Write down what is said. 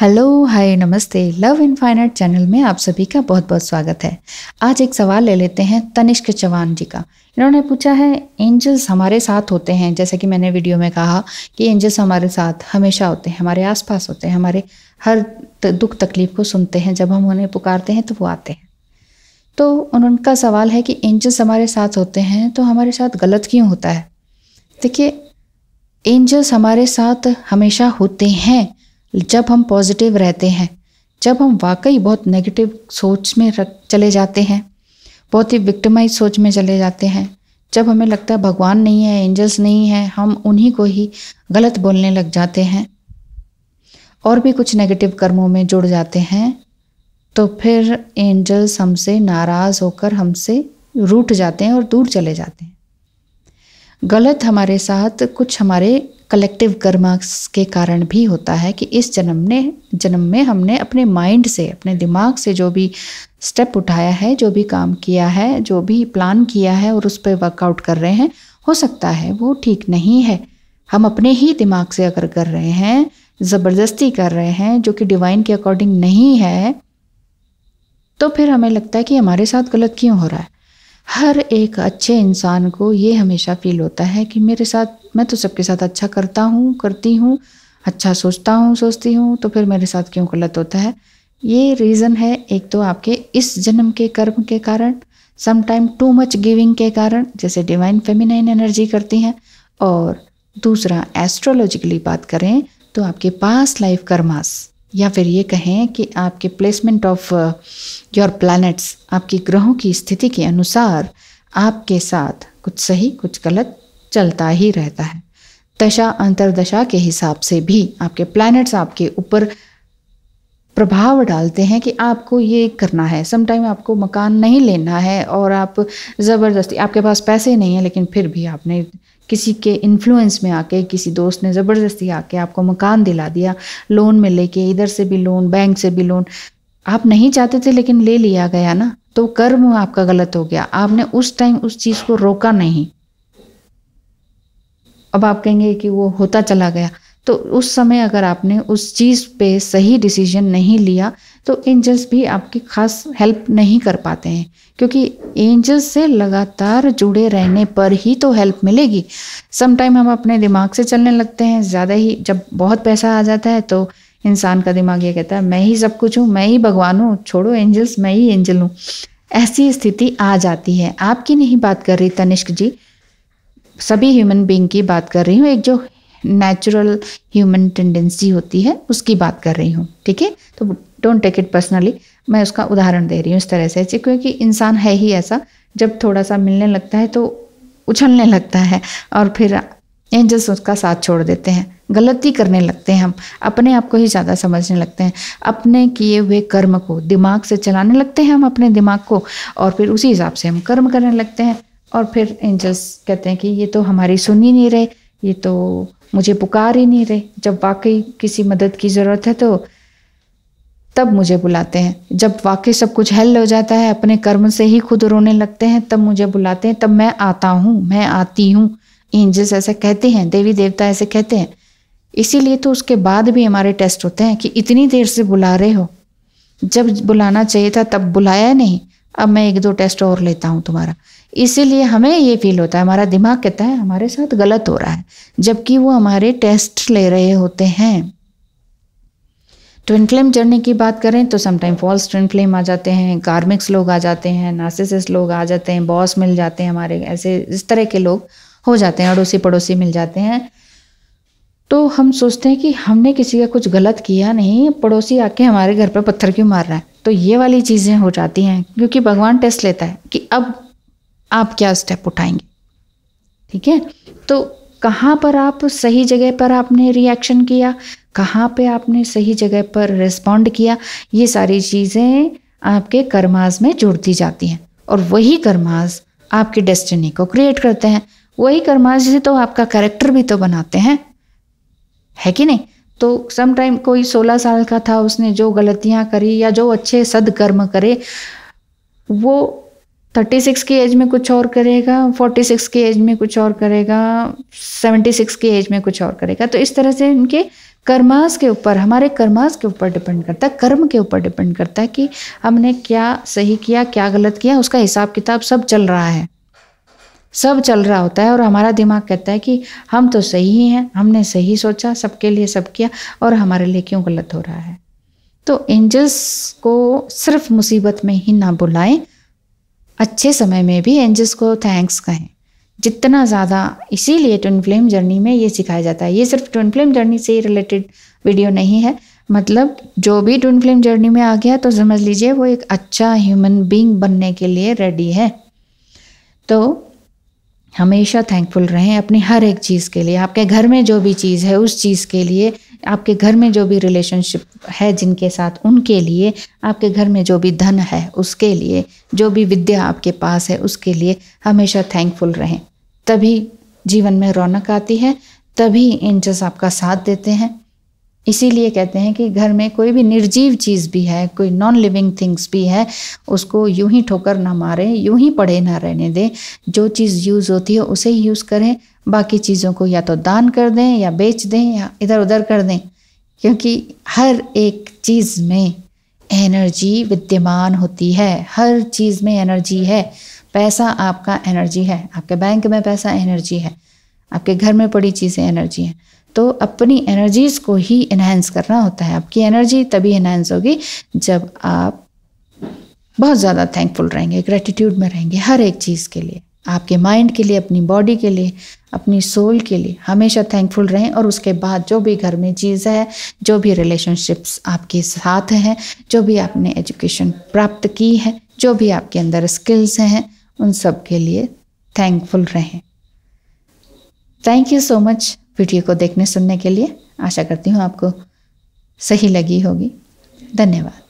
hello hi नमस्ते love infinite channel में आप सभी का बहुत बहुत स्वागत है आज एक सवाल ले लेते हैं तनिष्क चौहान जी का इन्होंने पूछा है एंजल्स हमारे साथ होते हैं जैसे कि मैंने वीडियो में कहा कि एंजल्स हमारे साथ हमेशा होते हैं हमारे आसपास होते हैं हमारे हर दुख तकलीफ को सुनते हैं जब हम उन्हें पुकारते हैं तो वो आते हैं तो उनका सवाल है कि एंजल्स हमारे साथ होते हैं तो हमारे साथ गलत क्यों होता है देखिए एंजल्स हमारे साथ हमेशा होते हैं जब हम पॉजिटिव रहते हैं जब हम वाकई बहुत नेगेटिव सोच में रख चले जाते हैं बहुत ही विक्टिमाइज सोच में चले जाते हैं जब हमें लगता है भगवान नहीं है एंजल्स नहीं है हम उन्हीं को ही गलत बोलने लग जाते हैं और भी कुछ नेगेटिव कर्मों में जुड़ जाते हैं तो फिर एंजल्स हमसे नाराज़ होकर हमसे रूठ जाते हैं और दूर चले जाते हैं गलत हमारे साथ कुछ हमारे कलेक्टिव कर्मा के कारण भी होता है कि इस जन्म ने जन्म में हमने अपने माइंड से अपने दिमाग से जो भी स्टेप उठाया है जो भी काम किया है जो भी प्लान किया है और उस पर वर्कआउट कर रहे हैं हो सकता है वो ठीक नहीं है हम अपने ही दिमाग से अगर कर रहे हैं ज़बरदस्ती कर रहे हैं जो कि डिवाइन के अकॉर्डिंग नहीं है तो फिर हमें लगता है कि हमारे साथ गलत क्यों हो रहा है हर एक अच्छे इंसान को ये हमेशा फील होता है कि मेरे साथ मैं तो सबके साथ अच्छा करता हूँ करती हूँ अच्छा सोचता हूँ सोचती हूँ तो फिर मेरे साथ क्यों गलत होता है ये रीज़न है एक तो आपके इस जन्म के कर्म के कारण समटाइम टू मच गिविंग के कारण जैसे डिवाइन फेमिनाइन एनर्जी करती हैं और दूसरा एस्ट्रोलॉजिकली बात करें तो आपके पास लाइफ कर्मास या फिर ये कहें कि आपके प्लेसमेंट ऑफ योर प्लैनेट्स आपके ग्रहों की स्थिति के अनुसार आपके साथ कुछ सही कुछ गलत चलता ही रहता है दशा अंतरदशा के हिसाब से भी आपके प्लैनेट्स आपके ऊपर प्रभाव डालते हैं कि आपको ये करना है समटाइम आपको मकान नहीं लेना है और आप ज़बरदस्ती आपके पास पैसे नहीं हैं लेकिन फिर भी आपने किसी के इन्फ्लुएंस में आके किसी दोस्त ने ज़बरदस्ती आके आपको मकान दिला दिया लोन में लेके इधर से भी लोन बैंक से भी लोन आप नहीं चाहते थे लेकिन ले लिया गया ना तो कर्म आपका गलत हो गया आपने उस टाइम उस चीज़ को रोका नहीं अब आप कहेंगे कि वो होता चला गया तो उस समय अगर आपने उस चीज़ पे सही डिसीजन नहीं लिया तो एंजल्स भी आपकी खास हेल्प नहीं कर पाते हैं क्योंकि एंजल्स से लगातार जुड़े रहने पर ही तो हेल्प मिलेगी समटाइम हम अपने दिमाग से चलने लगते हैं ज़्यादा ही जब बहुत पैसा आ जाता है तो इंसान का दिमाग ये कहता है मैं ही सब कुछ हूँ मैं ही भगवान हूँ छोड़ो एंजल्स मैं ही एंजल हूँ ऐसी स्थिति आ जाती है आपकी नहीं बात कर रही तनिष्क जी सभी ह्यूमन बींग की बात कर रही हूँ एक जो नेचुरल ह्यूमन टेंडेंसी होती है उसकी बात कर रही हूँ ठीक है तो डोंट टेक इट पर्सनली मैं उसका उदाहरण दे रही हूँ इस तरह से क्योंकि इंसान है ही ऐसा जब थोड़ा सा मिलने लगता है तो उछलने लगता है और फिर एंजल्स उसका साथ छोड़ देते हैं गलती करने लगते हैं हम अपने आप को ही ज़्यादा समझने लगते हैं अपने किए हुए कर्म को दिमाग से चलाने लगते हैं हम अपने दिमाग को और फिर उसी हिसाब से हम कर्म करने लगते हैं और फिर एंजल्स कहते हैं कि ये तो हमारी सुन ही नहीं रहे ये तो मुझे पुकार ही नहीं रहे जब वाकई किसी मदद की ज़रूरत है तो तब मुझे बुलाते हैं जब वाकई सब कुछ हल हो जाता है अपने कर्म से ही खुद रोने लगते हैं तब मुझे बुलाते हैं तब मैं आता हूँ मैं आती हूँ एंजल्स ऐसे कहते हैं देवी देवता ऐसे कहते हैं इसीलिए तो उसके बाद भी हमारे टेस्ट होते हैं कि इतनी देर से बुला रहे हो जब बुलाना चाहिए था तब बुलाया नहीं अब मैं एक दो टेस्ट और लेता हूँ तुम्हारा इसीलिए हमें ये फील होता है हमारा दिमाग कहता है हमारे साथ गलत हो रहा है जबकि वो हमारे टेस्ट ले रहे होते हैं ट्विन फ्लेम जर्नी की बात करें तो समटाइम फॉल्स ट्विन फ्लेम आ जाते हैं कार्मिक्स लोग आ जाते हैं नासिसिस लोग आ जाते हैं बॉस मिल जाते हैं हमारे ऐसे इस तरह के लोग हो जाते हैं अड़ोसी पड़ोसी मिल जाते हैं तो हम सोचते हैं कि हमने किसी का कुछ गलत किया नहीं पड़ोसी आके हमारे घर पर पत्थर क्यों मार रहा है तो ये वाली चीज़ें हो जाती हैं क्योंकि भगवान टेस्ट लेता है कि अब आप क्या स्टेप उठाएंगे ठीक है तो कहाँ पर आप सही जगह पर आपने रिएक्शन किया कहाँ पे आपने सही जगह पर रिस्पॉन्ड किया ये सारी चीज़ें आपके कर्माज में जुड़ती जाती हैं और वही कर्माज आपकी डेस्टिनी को क्रिएट करते हैं वही कर्माज से तो आपका करेक्टर भी तो बनाते हैं है कि नहीं तो सम टाइम कोई 16 साल का था उसने जो गलतियाँ करी या जो अच्छे सदकर्म करे वो थर्टी सिक्स की एज में कुछ और करेगा फोर्टी सिक्स की एज में कुछ और करेगा सेवेंटी सिक्स की एज में कुछ और करेगा तो इस तरह से इनके कर्मास के ऊपर हमारे कर्मास के ऊपर डिपेंड करता है कर्म के ऊपर डिपेंड करता है कि हमने क्या सही किया क्या गलत किया उसका हिसाब किताब सब चल रहा है सब चल रहा होता है और हमारा दिमाग कहता है कि हम तो सही ही हैं हमने सही सोचा सबके लिए सब किया और हमारे लिए क्यों गलत हो रहा है तो एंजल्स को सिर्फ मुसीबत में ही ना बुलाएं अच्छे समय में भी एंजल्स को थैंक्स कहें जितना ज़्यादा इसीलिए ट्विन फ्लेम जर्नी में ये सिखाया जाता है ये सिर्फ ट्विन फ्लेम जर्नी से ही रिलेटेड वीडियो नहीं है मतलब जो भी ट्विन फ्लेम जर्नी में आ गया तो समझ लीजिए वो एक अच्छा ह्यूमन बीइंग बनने के लिए रेडी है तो हमेशा थैंकफुल रहें अपनी हर एक चीज़ के लिए आपके घर में जो भी चीज़ है उस चीज़ के लिए आपके घर में जो भी रिलेशनशिप है जिनके साथ उनके लिए आपके घर में जो भी धन है उसके लिए जो भी विद्या आपके पास है उसके लिए हमेशा थैंकफुल रहें तभी जीवन में रौनक आती है तभी एंजल्स आपका साथ देते हैं इसीलिए कहते हैं कि घर में कोई भी निर्जीव चीज़ भी है कोई नॉन लिविंग थिंग्स भी है उसको यूं ही ठोकर ना मारें यूं ही पड़े ना रहने दें जो चीज़ यूज़ होती है उसे ही यूज़ करें बाकी चीज़ों को या तो दान कर दें या बेच दें या इधर उधर कर दें क्योंकि हर एक चीज़ में एनर्जी विद्यमान होती है हर चीज़ में एनर्जी है पैसा आपका एनर्जी है आपके बैंक में पैसा एनर्जी है आपके घर में पड़ी चीज़ें एनर्जी हैं तो अपनी एनर्जीज़ को ही इन्हेंस करना होता है आपकी एनर्जी तभी इन्हेंस होगी जब आप बहुत ज़्यादा थैंकफुल रहेंगे ग्रेटिट्यूड में रहेंगे हर एक चीज़ के लिए आपके माइंड के लिए अपनी बॉडी के लिए अपनी सोल के लिए हमेशा थैंकफुल रहें और उसके बाद जो भी घर में चीज़ है जो भी रिलेशनशिप्स आपके साथ हैं जो भी आपने एजुकेशन प्राप्त की है जो भी आपके अंदर स्किल्स हैं उन सब के लिए थैंकफुल रहें thank you so much video को देखने सुनने के लिए आशा करती हूँ आपको सही लगी होगी धन्यवाद